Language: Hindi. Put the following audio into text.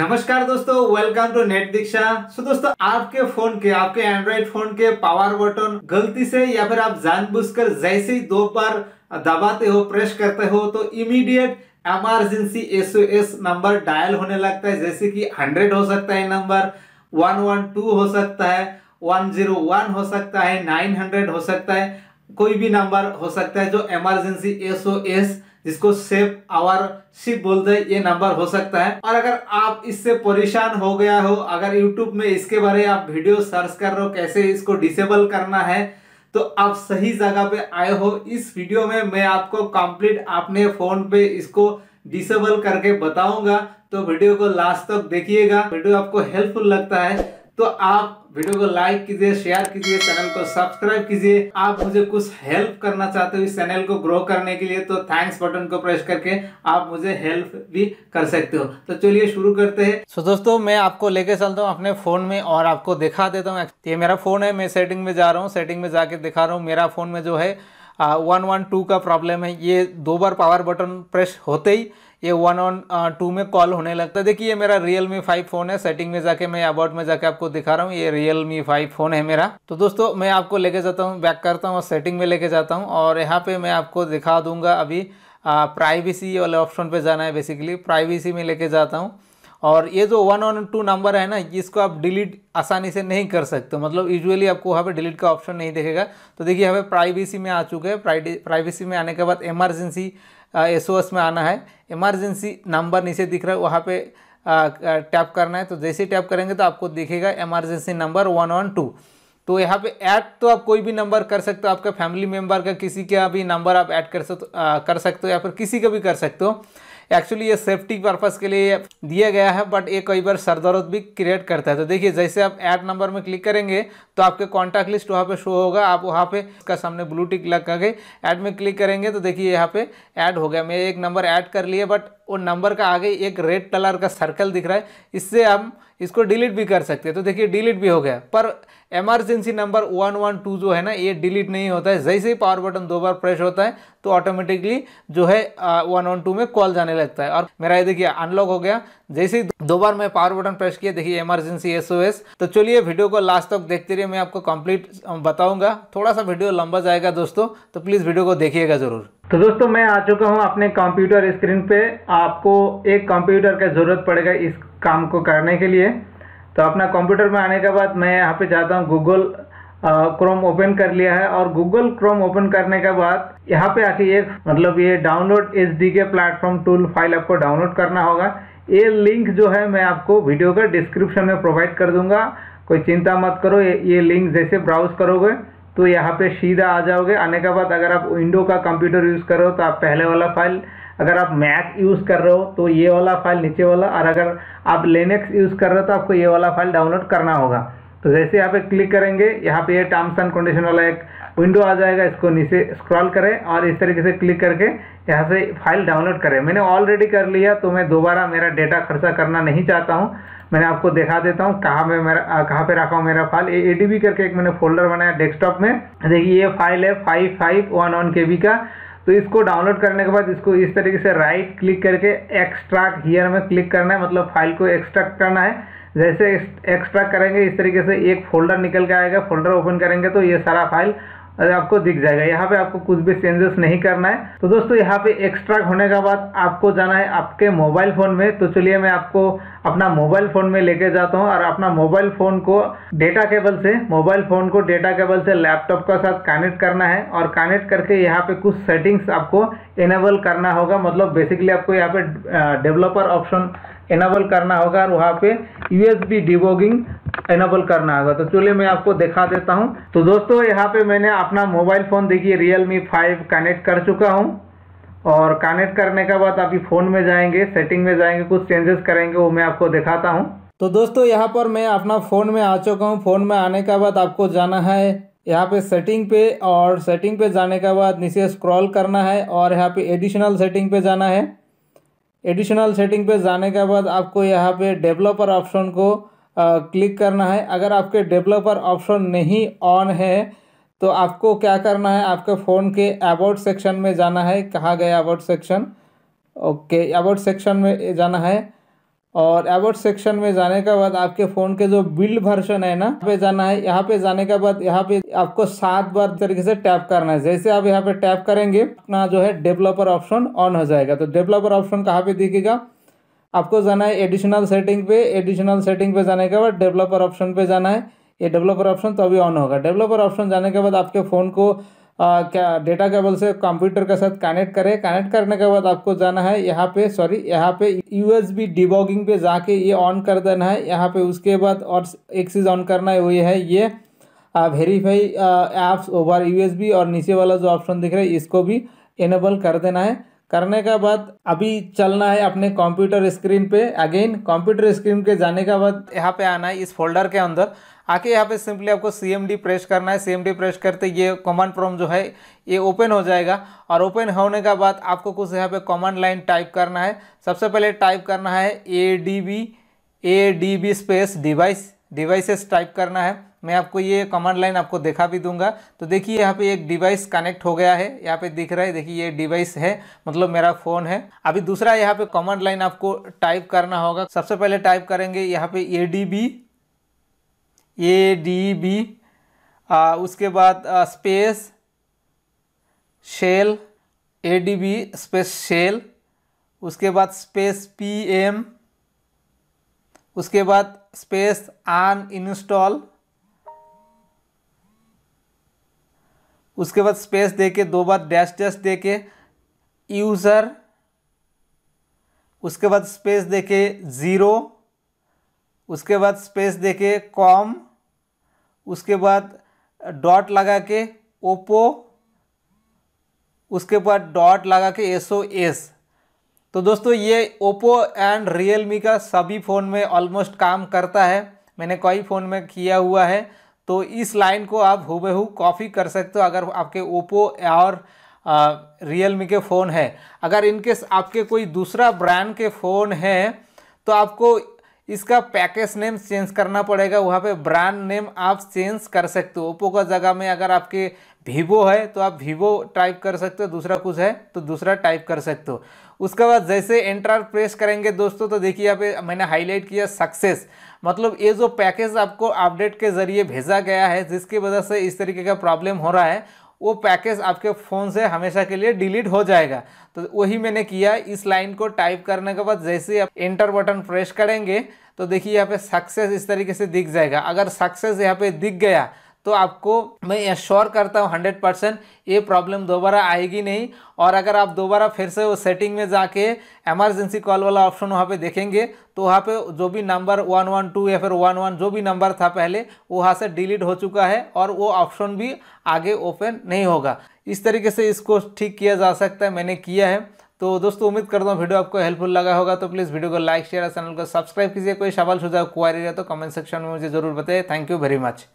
नमस्कार दोस्तों welcome to net Diksha so दोस्तों आपके फोन के आपके एंड्रॉइड फोन के पावर बटन गलती से या फिर आप जानबूझकर जैसे ही दो बार दबाते हो प्रेस करते हो तो immediate emergency SOS number dial होने लगता है जैसे कि 100 हो सकता है नंबर 112 हो सकता है 101 हो सकता है 900 हो सकता है कोई भी नंबर हो सकता है जो एमरजेंसी एसओएस इसको सेव आवर शिप बोलते हैं ये नंबर हो सकता है और अगर आप इससे परेशान हो गया हो अगर यूट्यूब में इसके बारे में आप वीडियो सर्च कर रहे हो कैसे इसको डिसेबल करना है तो आप सही जगह पे आए हो इस वीडियो में मैं आपको कंप्लीट आपने फोन पे इसको डिसेबल करके बताऊंगा तो वीडियो को लास्ट तक देखिएगा वीडियो आपको हेल्पफुल लगता है तो आप वीडियो को लाइक कीजिए शेयर कीजिए चैनल को सब्सक्राइब कीजिए आप मुझे कुछ हेल्प करना चाहते हो इस चैनल को ग्रो करने के लिए तो थैंक्स बटन को प्रेस करके आप मुझे हेल्प भी कर सकते हो तो चलिए शुरू करते हैं सो so, दोस्तों मैं आपको लेके चलता हूँ अपने फ़ोन में और आपको दिखा देता हूँ ये मेरा फ़ोन है मैं सेटिंग में जा रहा हूँ सेटिंग में जाके दिखा रहा हूँ मेरा फ़ोन में जो है वन वन टू का प्रॉब्लम है ये दो बार पावर बटन प्रेस होते ही ये वन ऑन टू में कॉल होने लगता है देखिए ये मेरा रियल मी फाइव फ़ोन है सेटिंग में जाके मैं अबाउट में जाके आपको दिखा रहा हूँ ये रियल मी फाइव फ़ोन है मेरा तो दोस्तों मैं आपको लेके जाता हूँ बैक करता हूँ और सेटिंग में लेके जाता हूँ और यहाँ पर मैं आपको दिखा दूंगा अभी प्राइवेसी uh, वाले ऑप्शन पर जाना है बेसिकली प्राइवेसी में लेके जाता हूँ और ये जो वन वन टू नंबर है ना इसको आप डिलीट आसानी से नहीं कर सकते मतलब यूजुअली आपको वहाँ पे डिलीट का ऑप्शन नहीं देखेगा तो देखिए यहाँ पे प्राइवेसी में आ चुके हैं प्राइवेसी में आने के बाद इमरजेंसी एस में आना है इमरजेंसी नंबर नीचे दिख रहा है वहाँ पर टैप करना है तो जैसे टैप करेंगे तो आपको दिखेगा emergency number one one two तो यहाँ पे ऐड तो आप कोई भी नंबर कर सकते हो आपका फैमिली मेम्बर का किसी का भी नंबर आप ऐड कर सकते कर सकते हो या फिर किसी का भी कर सकते हो एक्चुअली ये सेफ्टी पर्पज़ के लिए दिया गया है बट ये कई बार सरदर्द भी क्रिएट करता है तो देखिए जैसे आप ऐड नंबर में क्लिक करेंगे तो आपके कॉन्टैक्ट लिस्ट वहाँ पे शो होगा आप वहाँ पे का सामने ब्लू टिक लगा के ऐड में क्लिक करेंगे तो देखिए यहाँ पे ऐड हो गया मैं एक नंबर ऐड कर लिए बट वो नंबर का आगे एक रेड कलर का सर्कल दिख रहा है इससे हम इसको डिलीट भी कर सकते हैं तो देखिए डिलीट भी हो गया पर emergency number one one two जो है ना ये डिलीट नहीं होता है जैसे ही पावर बटन दो बार प्रेस होता है तो ऑटोमेटिकली जो है वन वन टू में कॉल जाने लगता है और मेरा ये देखिए अनलॉक हो गया जैसे ही दो बार मैं पावर बटन प्रेस किया देखिए इमरजेंसी एस तो चलिए वीडियो को लास्ट तक देखते रहिए मैं आपको कंप्लीट बताऊंगा थोड़ा सा वीडियो लंबा जाएगा दोस्तों तो प्लीज़ वीडियो को देखिएगा ज़रूर तो दोस्तों मैं आ चुका हूँ अपने कंप्यूटर स्क्रीन पे आपको एक कंप्यूटर का ज़रूरत पड़ेगा इस काम को करने के लिए तो अपना कंप्यूटर में आने के बाद मैं यहाँ पे जाता हूँ गूगल क्रोम ओपन कर लिया है और गूगल क्रोम ओपन करने के बाद यहाँ पे आके एक मतलब ये डाउनलोड एच डी के प्लेटफॉर्म टूल फाइल आपको डाउनलोड करना होगा ये लिंक जो है मैं आपको वीडियो का डिस्क्रिप्शन में प्रोवाइड कर दूंगा कोई चिंता मत करो ये, ये लिंक जैसे ब्राउज करोगे तो यहाँ पे सीधा आ जाओगे आने के बाद अगर आप विंडो का कंप्यूटर यूज़ कर रहे हो तो आप पहले वाला फाइल अगर आप मैक यूज़ कर रहे हो तो ये वाला फाइल नीचे वाला और अगर आप लेनेक्स यूज़ कर रहे हो तो आपको ये वाला फाइल डाउनलोड करना होगा तो जैसे यहाँ पे क्लिक करेंगे यहाँ पे ये टर्म्स एंड कंडीशन वाला एक विंडो आ जाएगा इसको नीचे स्क्रॉल करें और इस तरीके से क्लिक करके यहाँ से फाइल डाउनलोड करें मैंने ऑलरेडी कर लिया तो मैं दोबारा मेरा डेटा खर्चा करना नहीं चाहता हूँ मैंने आपको दिखा देता हूँ कहाँ में मेरा कहाँ पे रखा हूँ मेरा फाइल ए डी करके एक मैंने फोल्डर बनाया डेस्कटॉप में देखिए ये फाइल है five five one one K B का तो इसको डाउनलोड करने के बाद इसको इस तरीके से राइट क्लिक करके एक्स्ट्रैक्ट हियर में क्लिक करना है मतलब फाइल को एक्सट्रैक्ट करना है जैसे एक्सट्रैक्ट करेंगे इस तरीके से एक फोल्डर निकल के आएगा फोल्डर ओपन करेंगे तो ये सारा फाइल आपको दिख जाएगा यहाँ पे आपको कुछ भी चेंजेस नहीं करना है तो दोस्तों यहाँ पे एक्स्ट्रा होने के बाद आपको जाना है आपके मोबाइल फ़ोन में तो चलिए मैं आपको अपना मोबाइल फ़ोन में लेके जाता हूँ और अपना मोबाइल फ़ोन को डेटा केबल से मोबाइल फ़ोन को डेटा केबल से लैपटॉप के साथ कनेक्ट करना है और कनेक्ट करके यहाँ पे कुछ सेटिंग्स आपको इनेबल करना होगा मतलब बेसिकली आपको यहाँ पे डेवलपर ऑप्शन एनेबल करना होगा और वहाँ पे यूएसबी डिबोगिंग एनेबल करना होगा तो चलिए मैं आपको दिखा देता हूँ तो दोस्तों यहाँ पे मैंने अपना मोबाइल फ़ोन देखिए रियल मी फाइव कनेक्ट कर चुका हूँ और कनेक्ट करने के बाद आप फ़ोन में जाएंगे सेटिंग में जाएंगे कुछ चेंजेस करेंगे वो मैं आपको दिखाता हूँ तो दोस्तों यहाँ पर मैं अपना फ़ोन में आ चुका हूँ फ़ोन में आने के बाद आपको जाना है यहाँ पे सेटिंग पे और सेटिंग पे जाने के बाद नीचे स्क्रॉल करना है और यहाँ पे एडिशनल सेटिंग पे जाना है एडिशनल सेटिंग पे जाने के बाद आपको यहाँ पे डेवलपर ऑप्शन को क्लिक करना है अगर आपके डेवलपर ऑप्शन नहीं ऑन है तो आपको क्या करना है आपके फ़ोन के अबाउट सेक्शन में जाना है कहाँ गया about section okay about section में जाना है और एवर्ट सेक्शन में जाने के बाद आपके फ़ोन के जो बिल्ड वर्शन है ना पे जाना है यहाँ पे जाने के बाद यहाँ पे आपको सात बार तरीके से टैप करना है जैसे आप यहाँ पे टैप करेंगे अपना जो है डेवलपर ऑप्शन ऑन हो जाएगा तो डेवलपर ऑप्शन कहाँ पे दिखेगा आपको जाना है एडिशनल सेटिंग पे एडिशनल सेटिंग पे जाने के बाद डेवलपर ऑप्शन पे जाना है ये डेवलपर ऑप्शन तो अभी ऑन होगा डेवलपर ऑप्शन जाने के बाद आपके फ़ोन को आ, क्या डेटा केबल से कंप्यूटर के साथ कनेक्ट करें कनेक्ट करने के बाद आपको जाना है यहाँ पे सॉरी यहाँ पे यूएसबी डिबॉगिंग पे जाके ये ऑन कर देना है यहाँ पे उसके बाद और एक चीज़ ऑन करना है वही है ये वेरीफाई एप्स ओवर यूएसबी और नीचे वाला जो ऑप्शन दिख रहा है इसको भी इनेबल कर देना है करने का बाद अभी चलना है अपने कंप्यूटर स्क्रीन पे अगेन कंप्यूटर स्क्रीन के जाने के बाद यहाँ पे आना है इस फोल्डर के अंदर आके यहाँ पे सिंपली आपको सी प्रेस करना है सी प्रेस करते ये कमांड प्रॉम जो है ये ओपन हो जाएगा और ओपन होने का बाद आपको कुछ यहाँ पे कमांड लाइन टाइप करना है सबसे पहले टाइप करना है A D B A D B space device devices type करना है मैं आपको ये कमांड लाइन आपको देखा भी दूंगा तो देखिए यहाँ पे एक डिवाइस कनेक्ट हो गया है यहाँ पे दिख रहा है देखिए ये डिवाइस है मतलब मेरा फ़ोन है अभी दूसरा यहाँ पे कमांड लाइन आपको टाइप करना होगा सबसे पहले टाइप करेंगे यहाँ पे A D B A D B उसके बाद आ, space shell A D B space shell उसके बाद स्पेस पी एम उसके बाद स्पेस अन इंस्टॉल उसके बाद स्पेस देके दो बार डैश डैश देके यूज़र उसके बाद स्पेस देके ज़ीरो उसके बाद स्पेस देके कॉम उसके बाद डॉट लगा के ओप्पो उसके बाद डॉट लगा के एस ओ एस तो दोस्तों ये ओप्पो एंड रियल मी का सभी फ़ोन में ऑलमोस्ट काम करता है मैंने कई फ़ोन में किया हुआ है तो इस लाइन को आप हूबहू कॉपी कर सकते हो अगर आपके ओप्पो और रियल मी के फ़ोन है अगर इनकेस आपके कोई दूसरा ब्रांड के फ़ोन है तो आपको इसका पैकेज नेम चेंज करना पड़ेगा वहाँ पे ब्रांड नेम आप चेंज कर सकते हो ओप्पो का जगह में अगर आपके वीवो है तो आप वीवो टाइप कर सकते हो दूसरा कुछ है तो दूसरा टाइप कर सकते हो उसके बाद जैसे एंटर प्रेस करेंगे दोस्तों तो देखिए यहाँ पे मैंने हाईलाइट किया सक्सेस मतलब ये जो पैकेज आपको अपडेट के ज़रिए भेजा गया है जिसकी वजह से इस तरीके का प्रॉब्लम हो रहा है वो पैकेज आपके फ़ोन से हमेशा के लिए डिलीट हो जाएगा तो वही मैंने किया इस लाइन को टाइप करने के बाद जैसे आप एंटर बटन प्रेस करेंगे तो देखिए यहाँ पे सक्सेस इस तरीके से दिख जाएगा अगर सक्सेस यहाँ पे दिख गया तो आपको मैं एश्योर करता हूँ हंड्रेड परसेंट ये प्रॉब्लम दोबारा आएगी नहीं और अगर आप दोबारा फिर से वो सेटिंग में जाके एमरजेंसी कॉल वाला ऑप्शन वहाँ पे देखेंगे तो वहाँ पे जो भी नंबर वन वन टू या फिर वन वन जो भी नंबर था पहले वो वहाँ से डिलीट हो चुका है और वो ऑप्शन भी आगे ओपन नहीं होगा इस तरीके से इसको ठीक किया जा सकता है मैंने किया है तो दोस्तों उम्मीद करता हूँ वीडियो आपको हेल्पफुल लगा होगा तो प्लीज़ वीडियो को लाइक शेयर और चैनल को सब्सक्राइब कीजिए कोई सवाल सुझाव क्वारी रहे तो कमेंट सेक्शन में मुझे जरूर बताइए थैंक यू वेरी मच